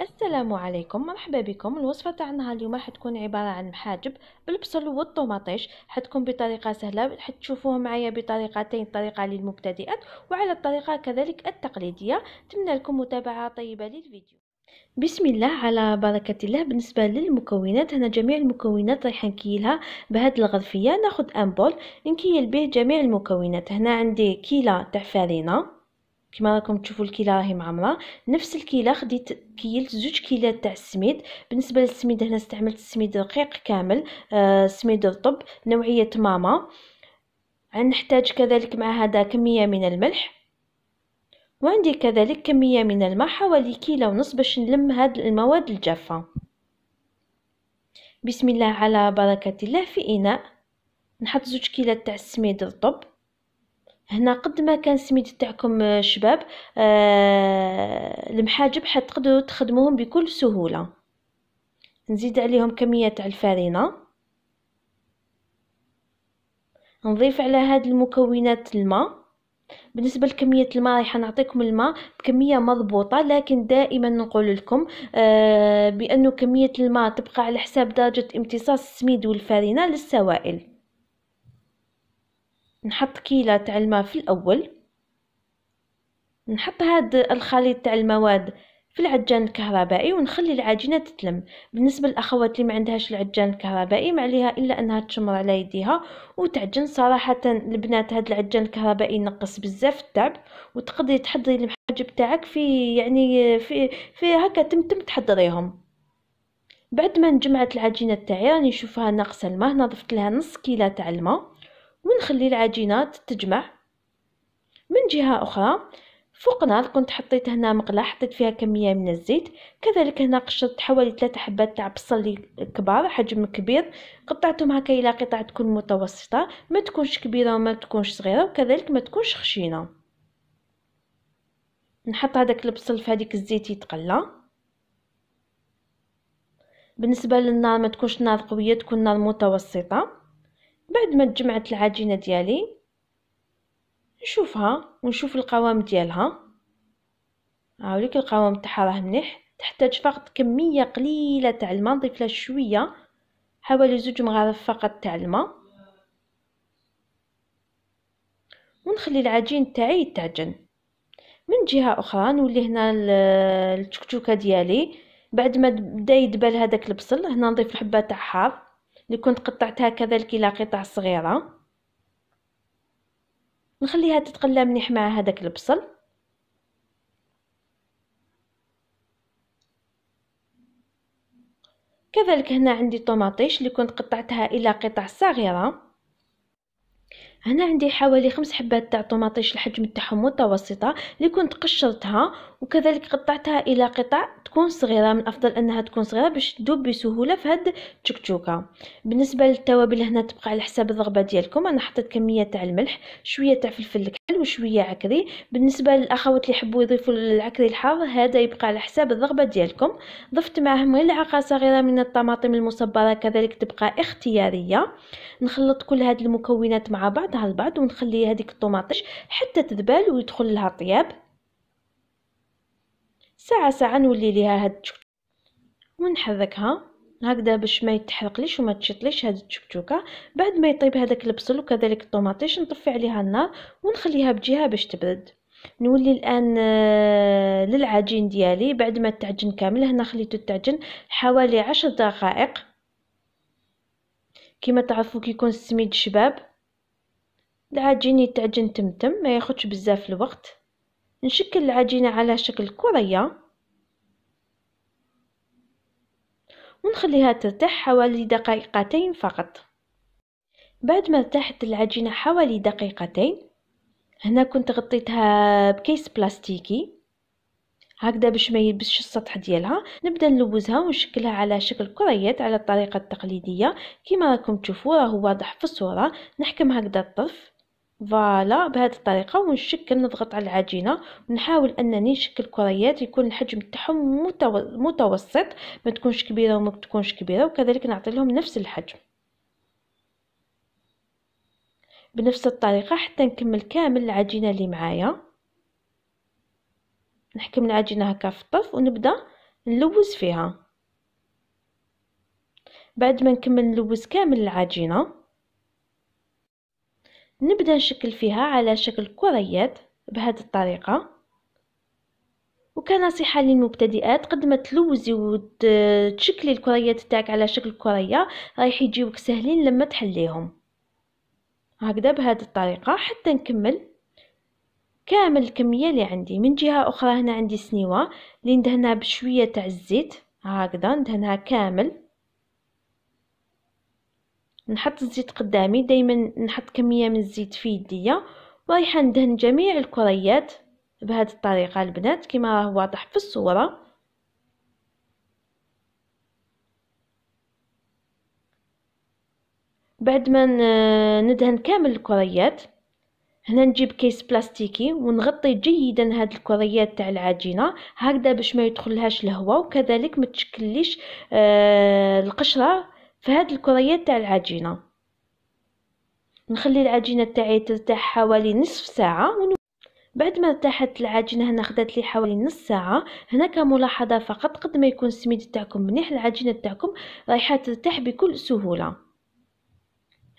السلام عليكم مرحبا بكم الوصفه تاعنا اليوم راح تكون عباره عن محاجب بالبصل والطوماطيش حتكون بطريقه سهله راح تشوفوه معايا بطريقتين طريقه للمبتدئات وعلى الطريقه كذلك التقليديه نتمنى لكم متابعه طيبه للفيديو بسم الله على بركة الله بالنسبة للمكونات هنا جميع المكونات رايحة نكيلها بهاد الغرفية ناخد أمبول نكيل به جميع المكونات هنا عندي كيلة تاع فرينة كما راكم تشوفوا الكيله راهي معمره نفس الكيله خديت كيلت زوج كيلات تاع السميد بالنسبه للسميد هنا استعملت السميد رقيق كامل آه سميد رطب نوعيه ماما نحتاج كذلك مع هذا كميه من الملح وعندي كذلك كميه من الماء حوالي كيلو ونص باش نلم هاد المواد الجافه بسم الله على بركه الله في اناء نحط زوج كيلات تاع السميد رطب هنا قد ما كان سميد تاعكم آه، شباب آه، المحاجب حتقدروا تخدموهم بكل سهوله نزيد عليهم كميه تاع الفارينه نضيف على هاد المكونات الماء بالنسبة لكمية الماء رايحة نعطيكم الماء بكمية مضبوطة لكن دائما نقول لكم آه بأنه كمية الماء تبقى على حساب درجة امتصاص السميد والفارينة للسوائل نحط كيلة تاع الماء في الأول نحط هاد الخليط تاع المواد في العجان الكهربائي ونخلي العجينة تتلم بالنسبة للأخوات اللي ما عندهاش العجان الكهربائي ما عليها إلا أنها تشمر على يديها وتعجن صراحة البنات هاد العجان الكهربائي ينقص بزاف التعب وتقدري تحضري المحاجب تاعك في يعني في, في هكا تمتم تحضريهم بعد ما نجمعت العجينة تاعي راني نشوفها ناقصة الماء نضفت لها نص كيلة تاع الماء ونخلي العجينة تتجمع من جهة أخرى فوق نار كنت حطيت هنا مقلاة حطيت فيها كمية من الزيت كذلك هنا قشرت حوالي ثلاثة حبات تاع بصل كبار حجم كبير قطعتهم هكا إلى قطع تكون متوسطة ما تكونش كبيرة وما تكونش صغيرة وكذلك ما تكونش خشينة نحط هذاك البصل في هذيك الزيت يتقلى بالنسبة للنار ما تكونش نار قوية تكون نار متوسطة بعد ما تجمعت العجينة ديالي نشوفها ونشوف القوام ديالها هاوليك القوام تاعها راه مليح تحتاج فقط كمية قليلة تاع الماء نضيف لها شوية حوالي زوج مغارف فقط تاع الماء ونخلي العجين تاعي يتعجن من جهة أخرى نولي هنا التكتوكة ديالي بعد ما بدا يدبل هذاك البصل هنا نضيف الحبة تاع حار اللي كنت قطعتها كذلك الى قطع صغيره نخليها تتقلى مليح مع هذاك البصل كذلك هنا عندي طوماطيش اللي كنت قطعتها الى قطع صغيره هنا عندي حوالي خمس حبات تاع طوماطيش الحجم تاعهم متوسطه اللي كنت قشرتها وكذلك قطعتها الى قطع تكون صغيره من الافضل انها تكون صغيره باش تذوب بسهوله في هاد التشكتوكه بالنسبه للتوابل هنا تبقى على حساب الرغبه ديالكم انا حطيت كميه تاع الملح شويه تاع فلفل الكحل وشويه عكري بالنسبه للاخوات اللي يحبوا يضيفوا العكري الحار هذا يبقى على حساب الرغبه ديالكم ضفت معاه ملعقه صغيره من الطماطم المصبره كذلك تبقى اختياريه نخلط كل هاد المكونات مع بعض بعضها البعض ونخلي هذيك الطوماطيش حتى تذبل ويدخل لها طياب ساعة ساعة نولي ليها هاد التشكتوك ونحركها هكذا باش ما يتحرقليش وما تشطليش هاد التشكتوكه بعد ما يطيب هذاك البصل وكذلك الطوماطيش نطفي عليها النار ونخليها بجهه باش تبرد نولي الان آه، للعجين ديالي بعد ما تعجن كامل هنا خليته تعجن حوالي عشر دقائق كما تعرفوا كيكون السميد شباب العجين يتعجن تمتم ما ياخدش بزاف الوقت نشكل العجينة على شكل كرية ونخليها ترتاح حوالي دقيقتين فقط بعد ما ارتاحت العجينة حوالي دقيقتين هنا كنت غطيتها بكيس بلاستيكي هكذا باش ما يلبسش السطح ديالها نبدا نلوزها ونشكلها على شكل كريات على الطريقه التقليديه كما راكم تشوفوا راهو واضح في الصوره نحكم هكذا الطرف فوالا بهذه الطريقه ونشكل نضغط على العجينه ونحاول انني نشكل كريات يكون الحجم تاعهم متوسط ما تكونش كبيره وما تكونش كبيره وكذلك نعطي لهم نفس الحجم بنفس الطريقه حتى نكمل كامل العجينه اللي معايا نحكم العجينه هكا في الطرف ونبدا نلوز فيها بعد ما نكمل نلوز كامل العجينه نبدأ نشكل فيها على شكل كريات بهذه الطريقة وكنصيحة للمبتدئات قد ما تلوزي وتشكلي الكريات تاعك على شكل كرية رايح يجيوك سهلين لما تحليهم هكذا بهذه الطريقة حتى نكمل كامل الكمية اللي عندي من جهة أخرى هنا عندي سنيوة اللي ندهنها بشوية تاع الزيت هكذا ندهنها كامل نحط الزيت قدامي دايما نحط كمية من الزيت في يديا ورايحة ندهن جميع الكريات بهذه الطريقة البنات كما راه واضح في الصورة بعد ما ندهن كامل الكريات هنا نجيب كيس بلاستيكي ونغطي جيدا هاد الكريات تاع العجينه هكذا باش ما يدخلهاش الهواء وكذلك ما تشكليش آه، القشره في هاد الكريات تاع العجينه نخلي العجينه تاعي ترتاح حوالي نصف ساعه ون... بعد ما ارتاحت العجينه هنا خدات لي حوالي نص ساعه هنا كملاحظه فقط قد ما يكون السميد تاعكم مليح العجينه تاعكم رايحه ترتاح بكل سهوله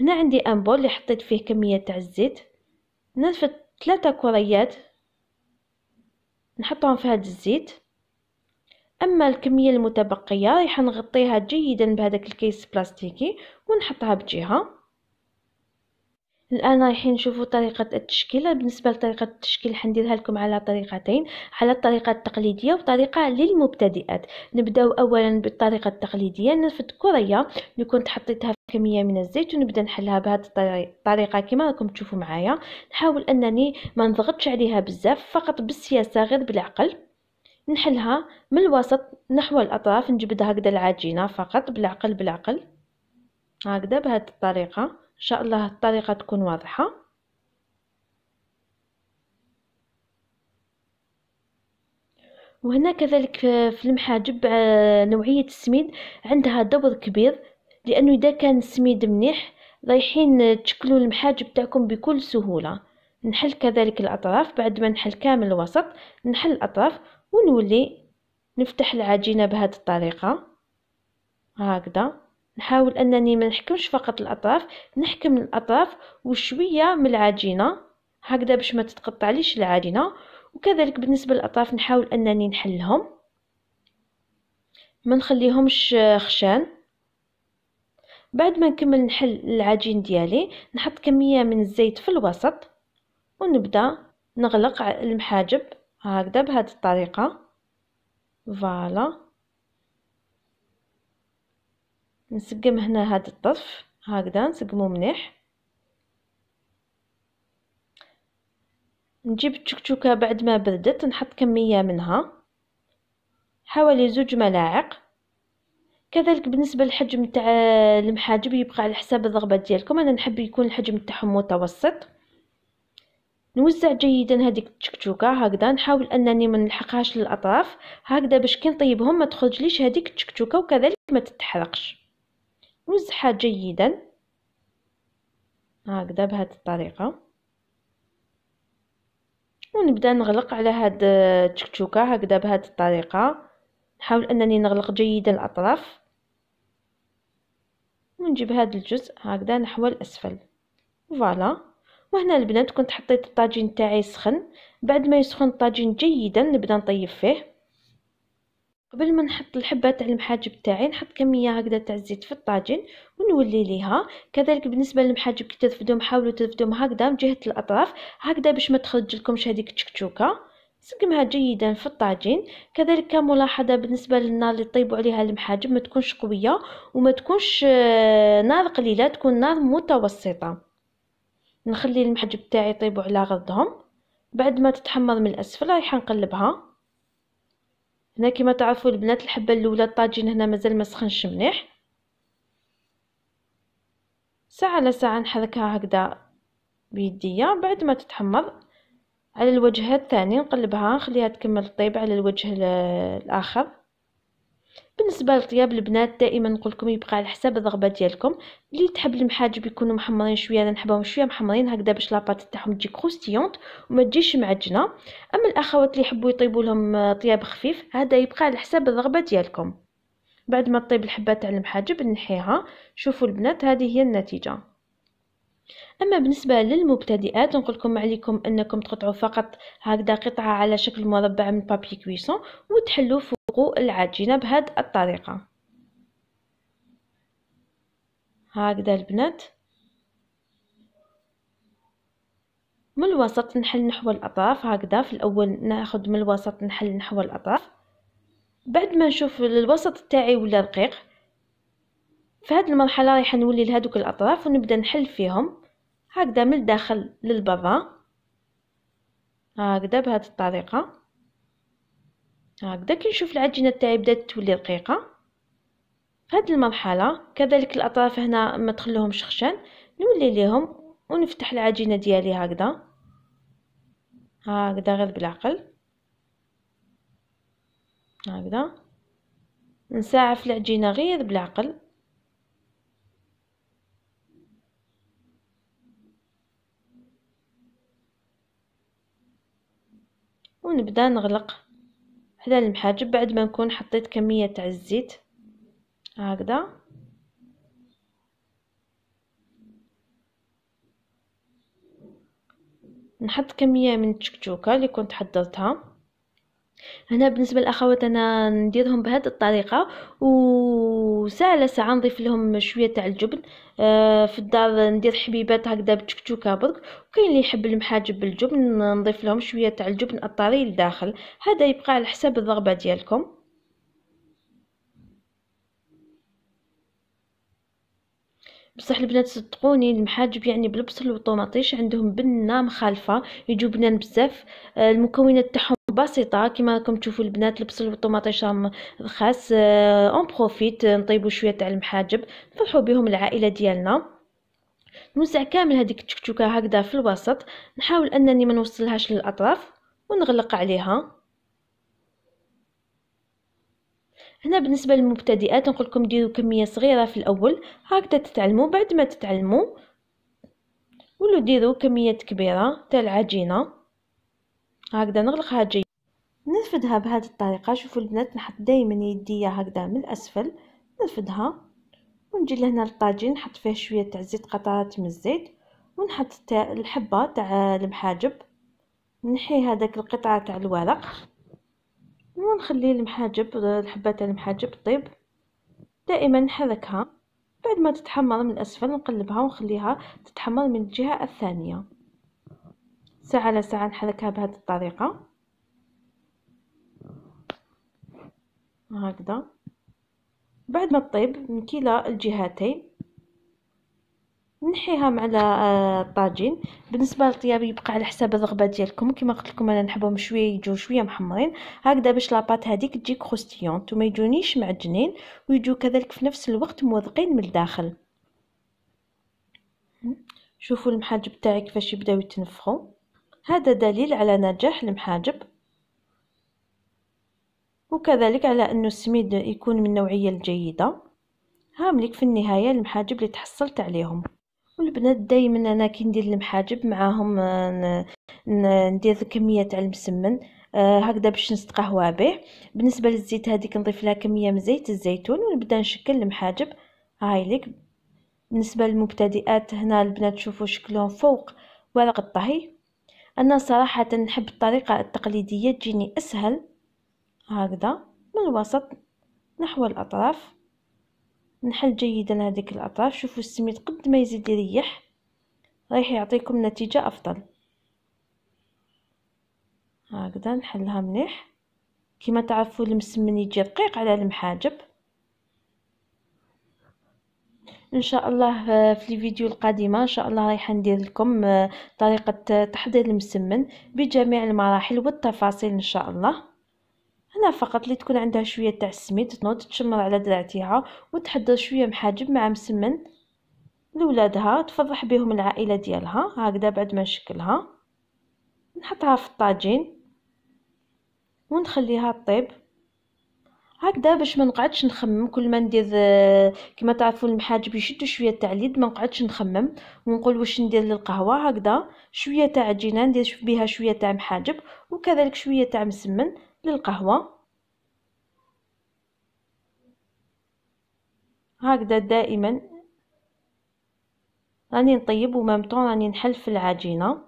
هنا عندي ان بول اللي حطيت فيه كميه تاع الزيت نرفد ثلاثه كريات نحطهم في هذا الزيت أما الكمية المتبقية رايح نغطيها جيدا بهذاك الكيس بلاستيكي ونحطها بجهة الان رايحين نشوفوا طريقه التشكيل بالنسبه لطريقه التشكيل حنديرها لكم على طريقتين على الطريقه التقليديه وطريقه للمبتدئات نبداو اولا بالطريقه التقليديه نرفد كريه اللي كنت حطيتها في كميه من الزيت ونبدا نحلها بهذه الطريقه كما راكم تشوفوا معايا نحاول انني ما نضغطش عليها بزاف فقط بالسياسه غير بالعقل نحلها من الوسط نحو الأطراف نجبد هكذا العجينة فقط بالعقل بالعقل هكذا بهذه الطريقة إن شاء الله الطريقة تكون واضحة وهنا كذلك في المحاجب آه، نوعية السميد عندها دور كبير لأنه إذا كان السميد منيح رايحين تشكلوا المحاجب تاعكم بكل سهولة نحل كذلك الأطراف بعد ما نحل كامل الوسط نحل الأطراف ونولي نفتح العجينة بهاد الطريقة هكذا نحاول انني ما نحكمش فقط الاطراف نحكم الاطراف وشويه من العجينه هكذا باش ما تتقطعليش العجينه وكذلك بالنسبه للاطراف نحاول انني نحلهم ما نخليهمش خشان بعد ما نكمل نحل العجين ديالي نحط كميه من الزيت في الوسط ونبدا نغلق المحاجب هكذا بهذه الطريقه فوالا نسقم هنا هذا الطرف هكذا نسقمو مليح نجيب التكتوكه بعد ما بردت نحط كميه منها حوالي زوج ملاعق كذلك بالنسبه للحجم تاع المحاجب يبقى على حساب الرغبه ديالكم انا نحب يكون الحجم تاعهم متوسط نوزع جيدا هذيك التكتوكه هكذا نحاول انني ما نلحقهاش للاطراف هكذا باش كي نطيبهم ما تخرجليش هذيك التكتوكه وكذلك ما تتحرقش نوزعها جيدا هكذا بهذه الطريقه ونبدا نغلق على هاد التكتوكه هكذا بهذه الطريقه نحاول انني نغلق جيدا الاطراف ونجيب هذا الجزء هكذا نحو الاسفل فوالا وهنا البنات كنت حطيت الطاجين تاعي سخن بعد ما يسخن الطاجين جيدا نبدا نطيب فيه قبل ما نحط الحبه تاع المحاجب تاعي نحط كميه هكذا تاع الزيت في الطاجين ونولي ليها كذلك بالنسبه للمحاجب كي ترفدهم حاولوا ترفدهم هكذا من جهه الاطراف هكذا باش ما تخرج لكمش هذيك التكتوكه سقمها جيدا في الطاجين كذلك كملاحظه بالنسبه للنار اللي طيبوا عليها المحاجب ما تكونش قويه وما تكونش آه، نار قليله تكون نار متوسطه نخلي المحجب تاعي يطيبوا على غضهم بعد ما تتحمر من الاسفل رايحه نقلبها هنا كما تعرفوا البنات الحبه الاولى الطاجين هنا مازال ما سخنش مليح ساعه على ساعه نحركها هكذا بيديا بعد ما تتحمر على الوجه الثاني نقلبها نخليها تكمل طيب على الوجه الاخر بالنسبه لطياب البنات دائما نقول لكم يبقى على حساب الرغبه ديالكم اللي تحب المحاجب يكونوا محمرين شويه انا نحبهم شويه محمرين هكذا باش لاباط تاعهم تجي كروستيونط وما تجيش معجنه اما الاخوات اللي يحبوا يطيبوا لهم طياب خفيف هذا يبقى على حساب الرغبه ديالكم بعد ما طيب الحبه تاع المحاجب نحيها شوفوا البنات هذه هي النتيجه اما بالنسبه للمبتدئات نقولكم عليكم انكم تقطعوا فقط هكذا قطعه على شكل مربع من بابي كويسون وتحلوا فوق العجينه بهذه الطريقه هكذا البنات من الوسط نحل نحو الاطراف هكذا في الاول ناخذ من الوسط نحل نحو الاطراف بعد ما نشوف الوسط تاعي ولا رقيق في هذه المرحله رايحه نولي لهذوك الاطراف ونبدا نحل فيهم هكذا من الداخل للبرا هكذا بهذه الطريقه هكذا كنشوف العجينه تاعي بدات تولي رقيقه في هذه المرحله كذلك الاطراف هنا ما تخليهم شخشان نولي ليهم ونفتح العجينه ديالي هكذا هكذا غير بالعقل هكذا نساعف العجينه غير بالعقل ونبدا نغلق على المحاجب بعد ما نكون حطيت كميه تاع الزيت هكذا نحط كميه من التشكتوكه اللي كنت حضرتها هنا بالنسبه للاخوات انا نديرهم بهذه الطريقه وساعه على ساعه نضيف لهم شويه تاع الجبن آه في الدار ندير حبيبات هكذا بتشكتوكه برك وكاين اللي يحب المحاجب بالجبن نضيف لهم شويه تاع الجبن الطري لداخل هذا يبقى على حساب الرغبه ديالكم بصح البنات صدقوني المحاجب يعني بالبصل والطوماطيش عندهم بنه مخالفه يجوا بنان بزاف آه، المكونات تاعهم بسيطه كما راكم تشوفوا البنات البصل والطوماطيش راهم رخاص آه، اون بروفيت آه، نطيبوا شويه تاع المحاجب نفرحوا بهم العائله ديالنا نوزع كامل هذيك التكتوكه هكذا في الوسط نحاول انني ما نوصلهاش للاطراف ونغلق عليها هنا بالنسبه للمبتدئات نقول لكم ديروا كميه صغيره في الاول هكذا تتعلموا بعد ما تتعلموا ولو ديروا كميات كبيره تاع العجينه هكذا نغلقها جيد نرفدها بهذه الطريقه شوفوا البنات نحط دائما يديا هكذا من الاسفل نرفدها ونجي لهنا للطاجين نحط فيه شويه تاع زيت قطرات من الزيت ونحط الحبه تاع المحاجب نحي هذاك القطعه تاع الورق ونخلي المحاجب الحبة تاع المحاجب طيب دائما نحركها بعد ما تتحمر من الأسفل نقلبها ونخليها تتحمر من الجهة الثانية ساعة على ساعة نحركها بهذه الطريقة هكذا بعد ما تطيب نكيل الجهتين نحيها مع الطاجين آه، بالنسبه للطياب يبقى على حساب الرغبه ديالكم كما قلت لكم انا نحبهم شويه يجوا شويه محمرين هكذا باش لاباط هذيك تجي كروستيون وما يجونيش معجنين ويجوا كذلك في نفس الوقت موذقين من الداخل شوفوا المحاجب تاعي كيفاش يبداو يتنفخوا هذا دليل على نجاح المحاجب وكذلك على انه السميد يكون من النوعيه الجيده هاملك في النهايه المحاجب اللي تحصلت عليهم والبنات دائما انا كي ندير المحاجب معاهم آه، ندير كميه تاع المسمن آه، هكذا باش نستقهوى به بالنسبه للزيت هذيك نضيف لها كميه من زيت الزيتون ونبدا نشكل المحاجب هاي لك بالنسبه للمبتدئات هنا البنات تشوفوا شكلهم فوق ورق الطهي انا صراحه نحب الطريقه التقليديه تجيني اسهل هكذا من الوسط نحو الاطراف نحل جيدا هذيك الاطراف شوفوا السميد قد ما يزيد يريح رايح يعطيكم نتيجه افضل هكذا نحلها مليح كما تعرفوا المسمن يجي رقيق على المحاجب ان شاء الله آه، في الفيديو القادمه ان شاء الله رايحه ندير لكم آه، طريقه تحضير المسمن بجميع المراحل والتفاصيل ان شاء الله هنا فقط اللي تكون عندها شويه تاع السميد تنوض تشمر على درعتها وتحضر شويه محاجب مع مسمن لولادها تفرح بهم العائله ديالها هكذا بعد ما نشكلها نحطها في الطاجين ونخليها طيب هكذا باش ما نقعدش نخمم كل ما ندير كما تعرفوا المحاجب يشدوا شويه تاع اليد ما نقعدش نخمم ونقول واش ندير للقهوه هكذا شويه تاع عجينه ندير بها شويه تاع محاجب وكذلك شويه تاع مسمن للقهوة هكذا دائما راني نطيب طون راني نحل في العجينة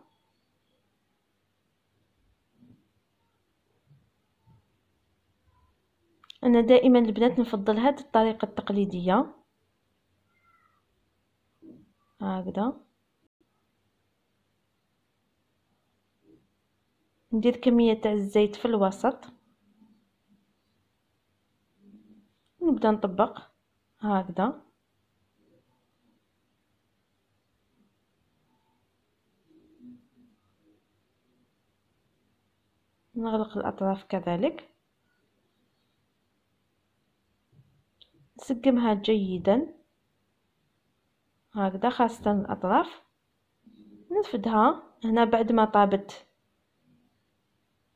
انا دائما البنات نفضل هذه الطريقه التقليديه هكذا ندير كميه تاع الزيت في الوسط نبدا نطبق هكذا نغلق الاطراف كذلك نسقمها جيدا هكذا خاصه الاطراف نفدها هنا بعد ما طابت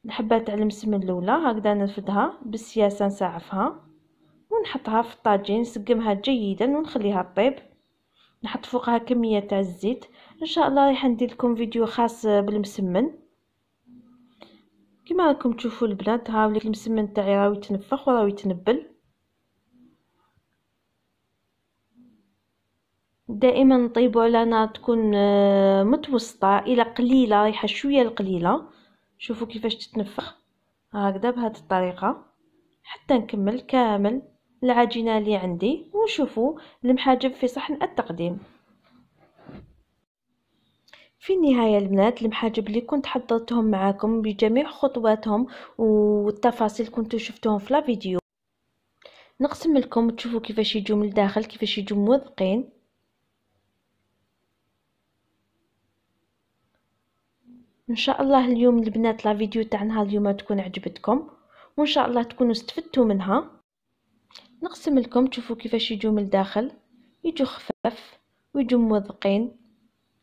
الحبة تاع المسمن الاولى هكذا نرفدها بالسياسه نسعفها ونحطها في الطاجين نسقمها جيدا ونخليها طيب نحط فوقها كميه تاع الزيت ان شاء الله راح ندير لكم فيديو خاص بالمسمن كما راكم تشوفوا البنات وليت المسمن تاعي راهو يتنفخ وراهو يتنبل دائما نطيبوا على نار تكون آه، متوسطه الى قليله ريحه شويه القليله شوفوا كيفاش تتنفخ هكذا بهذه الطريقه حتى نكمل كامل العجينه اللي عندي ونشوفوا المحاجب في صحن التقديم في النهاية البنات المحاجب اللي كنت حضرتهم معاكم بجميع خطواتهم والتفاصيل كنتو شفتوهم في لا فيديو نقسم لكم تشوفوا كيفاش يجوا من الداخل كيفاش يجوا موثقين ان شاء الله اليوم البنات لا فيديو تاع نهار اليوم تكون عجبتكم وان شاء الله تكونوا استفدتوا منها نقسم لكم تشوفوا كيفاش يجوا من الداخل يجوا خفاف ويجوا موذقين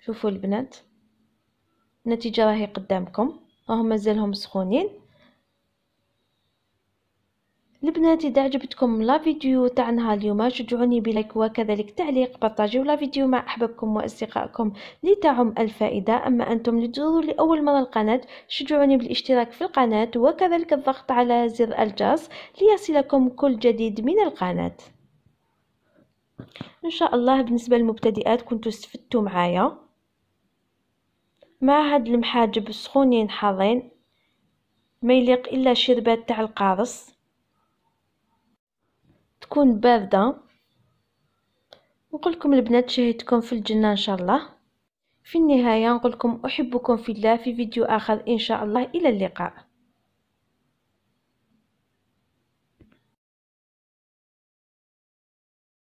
شوفوا البنات النتيجه راهي قدامكم راهم مازالهم سخونين البنات اذا عجبتكم لا فيديو تاعنا اليوم شجعوني بلايك وكذلك تعليق بارطاجيو لا فيديو مع احبابكم واصدقائكم لتعم الفائده اما انتم لتزوروا لاول مره القناه شجعوني بالاشتراك في القناه وكذلك الضغط على زر الجرس ليصلكم كل جديد من القناه ان شاء الله بالنسبه للمبتدئات كنتوا استفدتوا معايا مع هاد المحاجب سخونين حاضين ما يليق الا شربات تاع القارص تكون باردة نقول لكم البنات شاهدكم في الجنة ان شاء الله في النهاية نقول لكم احبكم في الله في فيديو اخر ان شاء الله الى اللقاء